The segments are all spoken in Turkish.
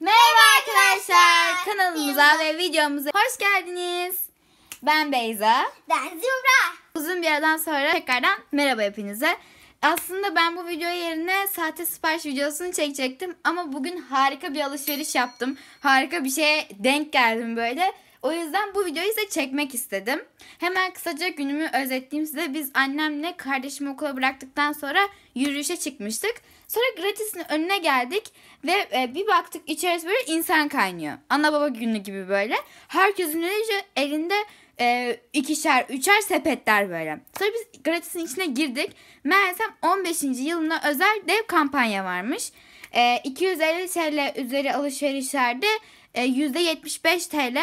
Merhaba arkadaşlar. Kanalımıza ve videomuza hoş geldiniz. Ben Beyza. Ben Zümra. Uzun bir aradan sonra tekrardan merhaba hepinize. Aslında ben bu video yerine sahte sipariş videosunu çekecektim ama bugün harika bir alışveriş yaptım. Harika bir şeye denk geldim böyle. O yüzden bu videoyu size çekmek istedim. Hemen kısaca günümü özetleyeyim size. Biz annemle kardeşimi okula bıraktıktan sonra yürüyüşe çıkmıştık. Sonra gratisinin önüne geldik ve e, bir baktık içerisi böyle insan kaynıyor. Ana baba günü gibi böyle. Herkesin elinde e, ikişer, üçer sepetler böyle. Sonra biz gratisin içine girdik. Meğersem 15. yılına özel dev kampanya varmış. E, 250 TL üzeri alışverişlerde e, %75 TL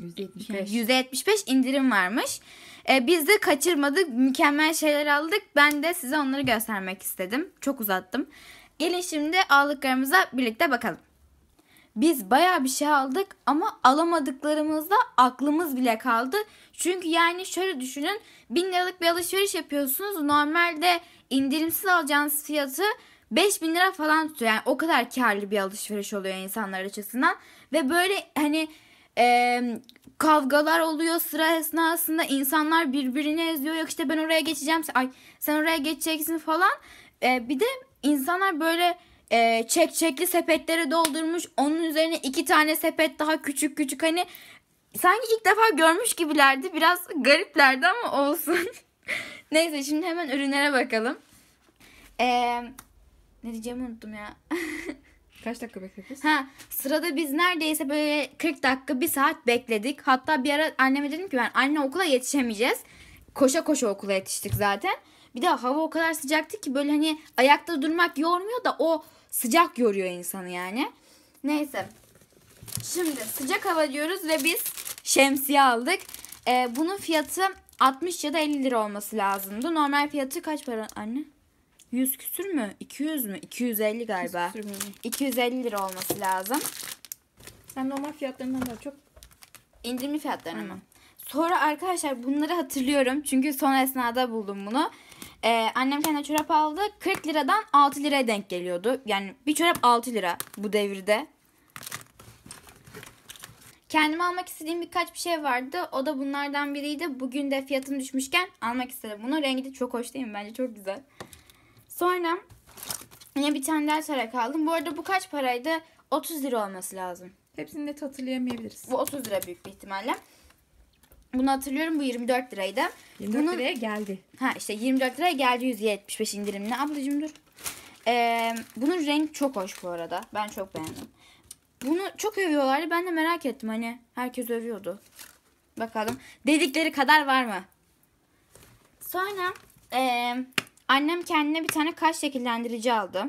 %75. %75 indirim varmış. E, biz de kaçırmadık. Mükemmel şeyler aldık. Ben de size onları göstermek istedim. Çok uzattım. Gelin şimdi aldıklarımıza birlikte bakalım. Biz baya bir şey aldık ama alamadıklarımızda aklımız bile kaldı. Çünkü yani şöyle düşünün 1000 liralık bir alışveriş yapıyorsunuz. Normalde indirimsiz alacağınız fiyatı 5000 lira falan tutuyor. Yani o kadar karlı bir alışveriş oluyor insanlar açısından. Ve böyle hani e, kavgalar oluyor sıra esnasında insanlar birbirini eziyor. Yok işte ben oraya geçeceğim. Ay sen oraya geçeceksin falan. Ee, bir de insanlar böyle e, çek çekli sepetleri doldurmuş. Onun üzerine iki tane sepet daha küçük küçük hani sanki ilk defa görmüş gibilerdi. Biraz gariplerdi ama olsun. Neyse şimdi hemen ürünlere bakalım. Ee, ne diyeceğimi unuttum ya. Kaç dakika bekledik? Ha, sırada biz neredeyse böyle 40 dakika bir saat bekledik. Hatta bir ara anneme dedim ki ben anne okula yetişemeyeceğiz. Koşa koşa okula yetiştik zaten. Bir de hava o kadar sıcaktı ki böyle hani ayakta durmak yormuyor da o sıcak yoruyor insanı yani. Neyse. Şimdi sıcak hava diyoruz ve biz şemsiye aldık. Ee, bunun fiyatı 60 ya da 50 lira olması lazımdı. Normal fiyatı kaç para anne? 100 küsür mü? 200 mü? 250 galiba. 250 lira olması lazım. Sen normal fiyatlarından daha çok indirimli fiyatlarını mı? Sonra arkadaşlar bunları hatırlıyorum. Çünkü son esnada buldum bunu. Ee, annem kendi çorap aldı. 40 liradan 6 liraya denk geliyordu. Yani bir çorap 6 lira bu devirde. Kendime almak istediğim birkaç bir şey vardı. O da bunlardan biriydi. Bugün de fiyatın düşmüşken almak istedim. Bunun rengi de çok hoş değil mi? Bence çok güzel. Sonra yine bir tane ders olarak aldım. Bu arada bu kaç paraydı? 30 lira olması lazım. Hepsini de hatırlayamayabiliriz. Bu 30 lira büyük bir ihtimalle. Bunu hatırlıyorum bu 24 liraydı. 24 Bunun, liraya geldi. Ha işte 24 liraya geldi 175 indirimli. Ablacım dur. Ee, bunun renk çok hoş bu arada. Ben çok beğendim. Bunu çok övüyorlardı. Ben de merak ettim hani. Herkes övüyordu. Bakalım dedikleri kadar var mı? Sonra e, Annem kendine bir tane kaş şekillendirici aldı.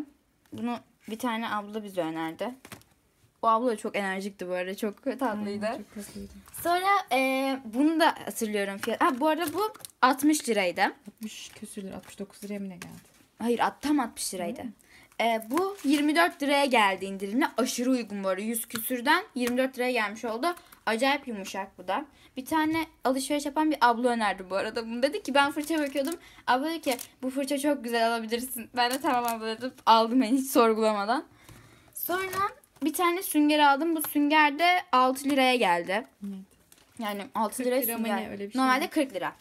Bunu bir tane abla bize önerdi. O abla da çok enerjikti bu arada. Çok tatlıydı. Aynen, çok tatlıydı. Sonra e, bunu da hatırlıyorum. Fiyat. Ha, bu arada bu 60 liraydı. 60 küsür lira. 69 liraya mı ne geldi? Hayır tam 60 liraydı. E, bu 24 liraya geldi indirimle. Aşırı uygun bu arada. 100 küsürden 24 liraya gelmiş oldu. Acayip yumuşak bu da. Bir tane alışveriş yapan bir abla önerdi bu arada. Bunu dedi ki ben fırça bakıyordum. Abla dedi ki bu fırça çok güzel alabilirsin. Ben de tamam abla dedim. Aldım ben hiç sorgulamadan. Sonra bir tane sünger aldım. Bu sünger de 6 liraya geldi. Yani 6 lira, lira sünger. Ne, öyle bir şey Normalde mi? 40 lira.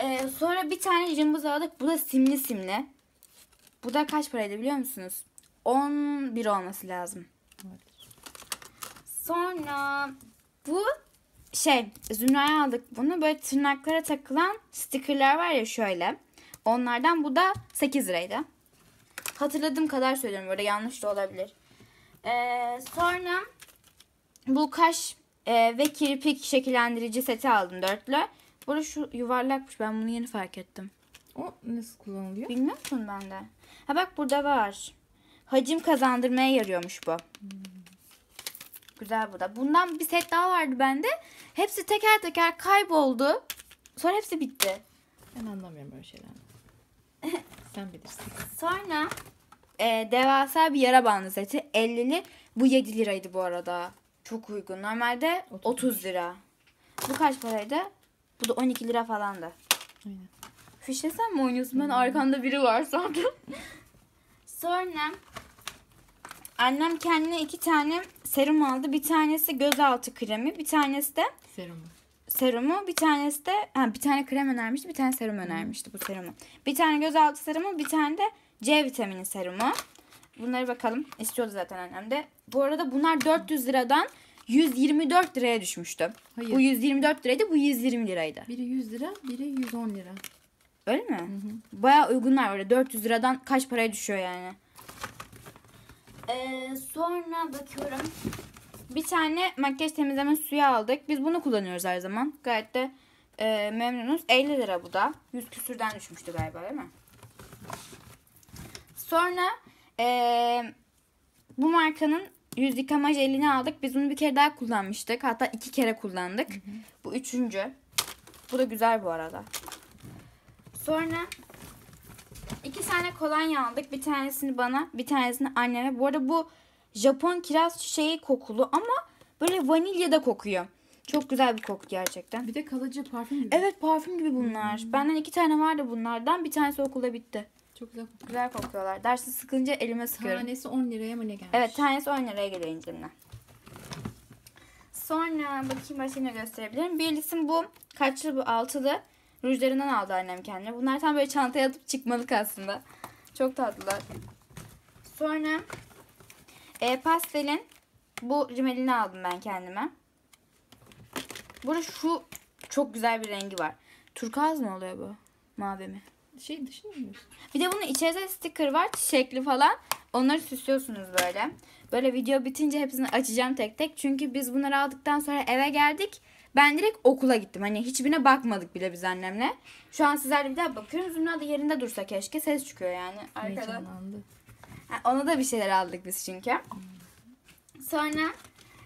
Ee, sonra bir tane cımbız aldık. Bu da simli simli. Bu da kaç paraydı biliyor musunuz? 11 olması lazım. Sonra bu şey Zümra'ya aldık bunu. Böyle tırnaklara takılan stickerlar var ya şöyle. Onlardan bu da 8 liraydı. Hatırladığım kadar söylüyorum. Böyle yanlış da olabilir. Ee, sonra bu kaş e, ve kirpik şekillendirici seti aldım dörtlü. Burada şu yuvarlakmış. Ben bunu yeni fark ettim. O nasıl kullanılıyor? Bilmiyor musun ben de? Ha bak burada var. Hacim kazandırmaya yarıyormuş bu. Hmm. Güzel bu da. Bundan bir set daha vardı bende. Hepsi teker teker kayboldu. Sonra hepsi bitti. Ben anlamıyorum öyle şeyler. Sen bilirsin. Sonra e, devasa bir yara bandı seti. 50'li. Bu 7 liraydı bu arada. Çok uygun. Normalde 30, 30 lira. Bu kaç paraydı? Bu da 12 lira falandı. Aynen. Fişe sen mi oynuyorsun? Ben arkanda biri var sandım. Sonra Annem kendine iki tane serum aldı. Bir tanesi gözaltı kremi, bir tanesi de serumu. Serumu, bir tanesi de ha, bir tane krem önermişti, bir tane serum önermişti bu serumu. Bir tane gözaltı serumu, bir tane de C vitamini serumu. Bunları bakalım. İstiyordu zaten annem de. Bu arada bunlar 400 liradan 124 liraya düşmüştü. Hayır. Bu 124 liraydı, bu 120 liraydı. Biri 100 lira, biri 110 lira. Öyle mi? Hı hı. Bayağı uygunlar öyle. 400 liradan kaç paraya düşüyor yani? Ee, sonra bakıyorum. Bir tane makyaj temizleme suyu aldık. Biz bunu kullanıyoruz her zaman. Gayet de e, memnunuz. 50 lira bu da. 100 küsürden düşmüştü galiba değil mi? Sonra e, bu markanın yüz yıkama jelini aldık. Biz bunu bir kere daha kullanmıştık. Hatta iki kere kullandık. Hı hı. Bu üçüncü. Bu da güzel bu arada. Sonra iki tane kolonya aldık. Bir tanesini bana, bir tanesini anneme. Bu arada bu Japon kiraz çiçeği kokulu ama böyle vanilya da kokuyor. Çok güzel bir koku gerçekten. Bir de kalıcı parfüm gibi. Evet parfüm gibi bunlar. Hmm. Benden iki tane vardı bunlardan. Bir tanesi okulda bitti. Çok güzel kokuyor. Güzel kokuyorlar. Dersi sıkınca elime sıkıyorum. Tanesi 10 liraya mı ne gelmiş? Evet tanesi 10 liraya geliyor indirimden. Sonra bakayım başka ne gösterebilirim. Birlisi bu. Kaçlı bu? Altılı. Rujlarından aldı annem kendine. Bunlar tam böyle çantaya atıp çıkmalık aslında. Çok tatlılar. Sonra e, pastelin bu rimelini aldım ben kendime. Burada şu çok güzel bir rengi var. Turkuaz mı oluyor bu? Mavi mi? Şey dışı Bir de bunun içerisinde sticker var. Çiçekli falan. Onları süslüyorsunuz böyle. Böyle video bitince hepsini açacağım tek tek. Çünkü biz bunları aldıktan sonra eve geldik. Ben direkt okula gittim. Hani hiçbirine bakmadık bile biz annemle. Şu an sizlerle bir daha bakıyoruz. Zümra da yerinde dursa keşke. Ses çıkıyor yani. Arkada. Heyecanlandı. ona da bir şeyler aldık biz çünkü. Sonra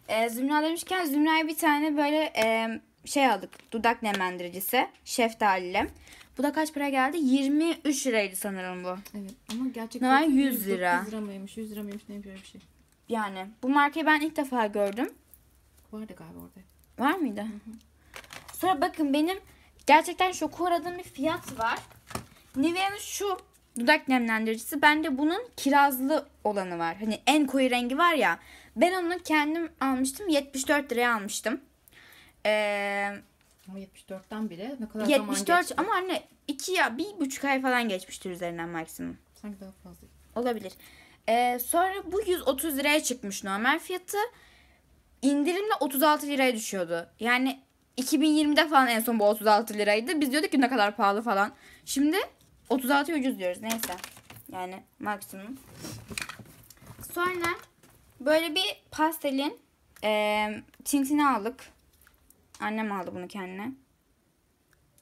e, Zümra demişken Zümra'ya bir tane böyle e, şey aldık. Dudak nemlendiricisi. Şeftaliyle. Bu da kaç para geldi? 23 liraydı sanırım bu. Evet ama gerçekten Normal 100 lira. 100 lira mıymış 100 lira mıymış ne bir şey. Yani bu markayı ben ilk defa gördüm. Vardı galiba orada. Var mıydı? Sonra bakın benim gerçekten şoku uğradığım bir fiyat var. Nivea'nın şu dudak nemlendiricisi. Bende bunun kirazlı olanı var. Hani en koyu rengi var ya. Ben onu kendim almıştım. 74 liraya almıştım. Ee, ama 74'ten bile ne kadar 74, zaman geçti? ama anne 2 ya bir buçuk ay falan geçmiştir üzerinden maksimum. Sanki daha fazla. Olabilir. Ee, sonra bu 130 liraya çıkmış normal fiyatı indirimle 36 liraya düşüyordu. Yani 2020'de falan en son bu 36 liraydı. Biz diyorduk ki ne kadar pahalı falan. Şimdi 36 ucuz diyoruz. Neyse. Yani maksimum. Sonra böyle bir pastelin e, tintini aldık. Annem aldı bunu kendine.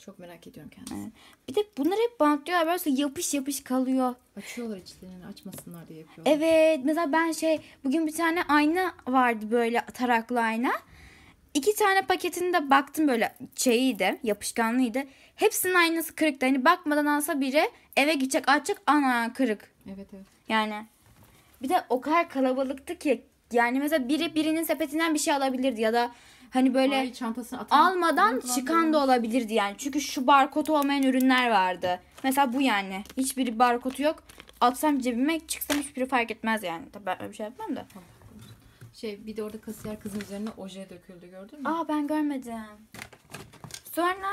Çok merak ediyorum kendisini. Evet. Bir de bunları hep bantlıyorlar. Böyle yapış yapış kalıyor. Açıyorlar içlerini açmasınlar diye yapıyorlar. Evet. Mesela ben şey bugün bir tane ayna vardı böyle taraklı ayna. İki tane paketini de baktım böyle şeyiydi, yapışkanlıydı. Hepsinin aynası kırıktı. Hani bakmadan alsa biri eve gidecek açacak ana kırık. Evet evet. Yani bir de o kadar kalabalıktı ki yani mesela biri birinin sepetinden bir şey alabilirdi ya da Hani böyle Ay, çantasını atan, almadan çıkan da olabilirdi yani. Çünkü şu barkodu olmayan ürünler vardı. Mesela bu yani. Hiçbir barkodu yok. Atsam cebime çıksam hiçbir fark etmez yani. Tabii ben öyle bir şey yapmam da. Şey bir de orada kasiyer kızın üzerine oje döküldü gördün mü? Aa ben görmedim. Sonra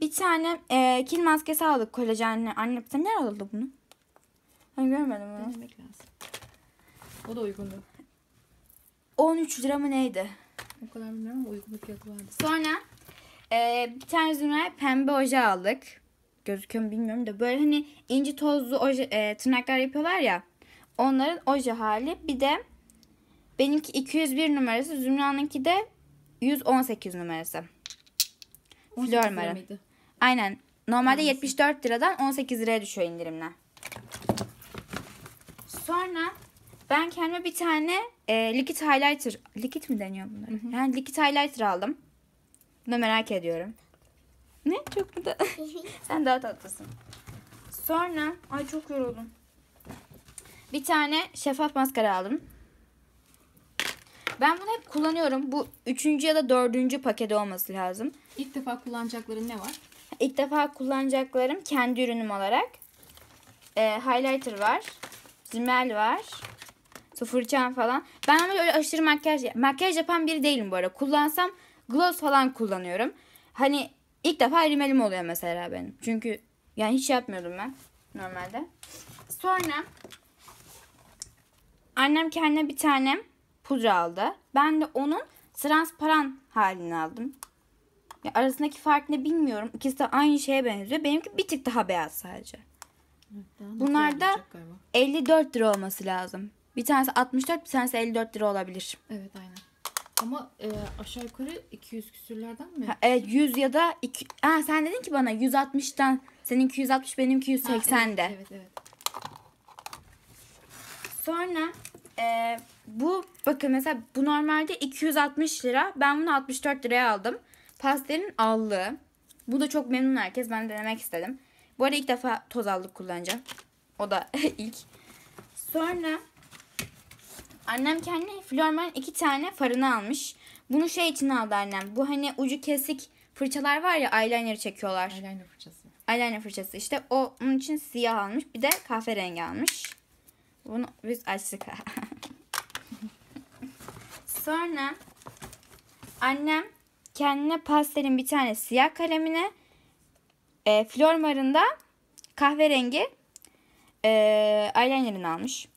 bir tane e, kil maskesi aldık kolajenli. Anne sen nerede aldı bunu? Ben görmedim bunu. Denemek lazım. O da uygundu. 13 lira mı neydi? O kadar bilmiyorum ama uygun bir vardı. Sonra e, bir tane Zümra'ya pembe oje aldık. Gözüküyor mu bilmiyorum da böyle hani inci tozlu oje, e, tırnaklar yapıyorlar ya. Onların oje hali. Bir de benimki 201 numarası. Zümra'nınki de 118 numarası. Flor Mara. Aynen. Normalde Hangisi? 74 liradan 18 liraya düşüyor indirimle. Sonra ben kendime bir tane e, likit highlighter, likit mi deniyor bunlar? Yani likit highlighter aldım. Bunu merak ediyorum. Ne? Çok mu da? Sen daha tatlısın. Sonra, ay çok yoruldum. Bir tane şeffaf maskara aldım. Ben bunu hep kullanıyorum. Bu üçüncü ya da dördüncü paketi olması lazım. İlk defa kullanacakların ne var? İlk defa kullanacaklarım kendi ürünüm olarak. E, highlighter var. Rimmel var. İşte fırçam falan. Ben ama öyle aşırı makyaj, makyaj yapan biri değilim bu arada. Kullansam gloss falan kullanıyorum. Hani ilk defa rimelim oluyor mesela benim. Çünkü yani hiç şey yapmıyordum ben normalde. Sonra annem kendine bir tane pudra aldı. Ben de onun transparan halini aldım. Ya arasındaki fark ne bilmiyorum. İkisi de aynı şeye benziyor. Benimki bir tık daha beyaz sadece. Evet, Bunlar da 54 lira olması lazım. Bir tanesi 64 bir tanesi 54 lira olabilir. Evet aynen. Ama e, aşağı yukarı 200 küsürlerden mi? Ha, evet 100 ya da iki, ha, sen dedin ki bana 160'tan senin 260 benimki 180 de. Evet, evet evet. Sonra e, bu bakın mesela bu normalde 260 lira. Ben bunu 64 liraya aldım. Pastelin allığı. Bu da çok memnun herkes. Ben denemek istedim. Bu arada ilk defa toz aldık kullanacağım. O da ilk. Sonra Annem kendi Florman iki tane farını almış. Bunu şey için aldı annem. Bu hani ucu kesik fırçalar var ya eyeliner çekiyorlar. Eyeliner fırçası. Eyeliner fırçası. İşte o onun için siyah almış. Bir de kahverengi almış. Bunu biz açtık. Sonra annem kendine pastelin bir tane siyah kalemine e, Flormar'ın da kahverengi e, eyelinerini almış.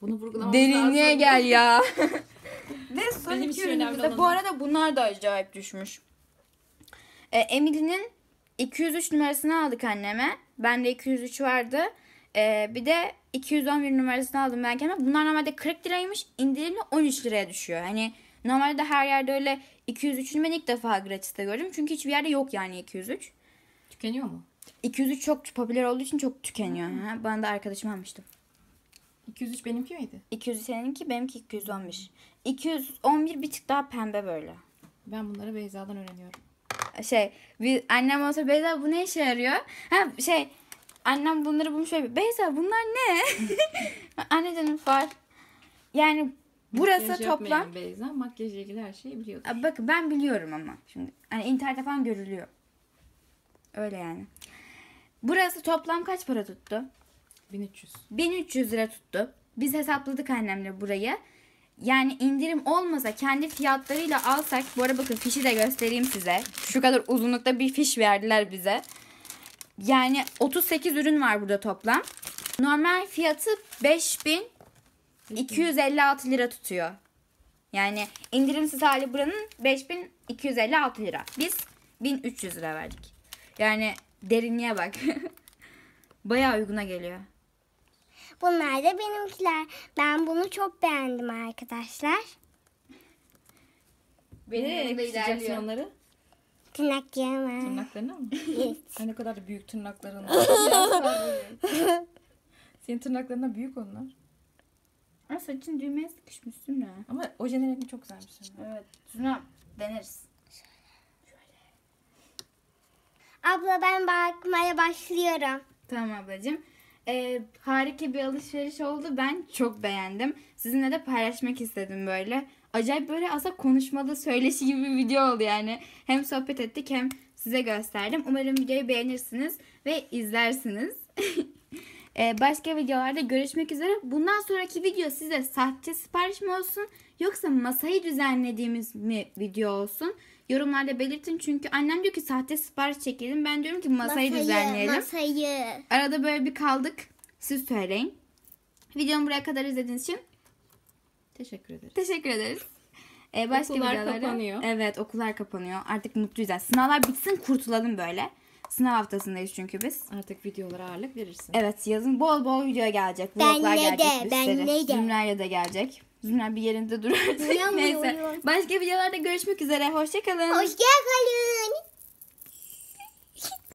Bunu vurgulamamız Derinliğe lazım. gel ya. Ve son Benim ürünümüzde bu arada bunlar da acayip düşmüş. Ee, Emily'nin 203 numarasını aldık anneme. Bende 203 vardı. Ee, bir de 211 numarasını aldım ben kendime. Bunlar normalde 40 liraymış. İndirimle 13 liraya düşüyor. Hani normalde her yerde öyle 203'ünü ben ilk defa gratis'te gördüm. Çünkü hiçbir yerde yok yani 203. Tükeniyor mu? 203 çok popüler olduğu için çok tükeniyor. Ha? Bana da arkadaşım almıştım. 203 benimki miydi? 200 seninki benimki 211. 211 bir tık daha pembe böyle. Ben bunları Beyza'dan öğreniyorum. Şey bir annem olsa Beyza bu ne işe yarıyor? Ha şey annem bunları bulmuş ve Beyza bunlar ne? Anne canım var. Yani burası Makyaj toplam. yapmayan Beyza makyajla ilgili her şeyi biliyor. Aa, Bakın ben biliyorum ama şimdi hani internette falan görülüyor. Öyle yani. Burası toplam kaç para tuttu? 1300. 1300 lira tuttu. Biz hesapladık annemle burayı. Yani indirim olmasa kendi fiyatlarıyla alsak. Bu arada bakın fişi de göstereyim size. Şu kadar uzunlukta bir fiş verdiler bize. Yani 38 ürün var burada toplam. Normal fiyatı 5256 lira tutuyor. Yani indirimsiz hali buranın 5256 lira. Biz 1300 lira verdik. Yani derinliğe bak. Bayağı uyguna geliyor. Bunlar da benimkiler. Ben bunu çok beğendim arkadaşlar. Beni ekleyeceksin Tırnak Tırnaklarıma. Tırnaklarına mı? Evet. ne kadar büyük tırnakların var. Senin tırnaklarına büyük onlar. Ama saçın düğmeye sıkışmış Zümra. Ama o rengi çok güzelmiş. Zümra. Evet. Zümra deneriz. Abla ben bakmaya başlıyorum. Tamam ablacığım e, harika bir alışveriş oldu. Ben çok beğendim. Sizinle de paylaşmak istedim böyle. Acayip böyle aslında konuşmalı söyleşi gibi bir video oldu yani. Hem sohbet ettik hem size gösterdim. Umarım videoyu beğenirsiniz ve izlersiniz. e, başka videolarda görüşmek üzere. Bundan sonraki video size sahte sipariş mi olsun yoksa masayı düzenlediğimiz mi video olsun? yorumlarda belirtin. Çünkü annem diyor ki sahte sipariş çekelim. Ben diyorum ki masayı, masayı düzenleyelim. Masayı. Arada böyle bir kaldık. Siz söyleyin. Videomu buraya kadar izlediğiniz için teşekkür ederiz. Teşekkür ederiz. Ee, başka okullar videoları... kapanıyor. Evet okullar kapanıyor. Artık mutluyuz. Yani sınavlar bitsin kurtulalım böyle. Sınav haftasındayız çünkü biz. Artık videolara ağırlık verirsin. Evet yazın bol bol video gelecek. Vloglar ben gelecek. De, ben de. Zümra'ya da gelecek. Zümrüt bir yerinde duracak. Neyse. Başka videolarda görüşmek üzere. Hoşçakalın. Hoşçakalın.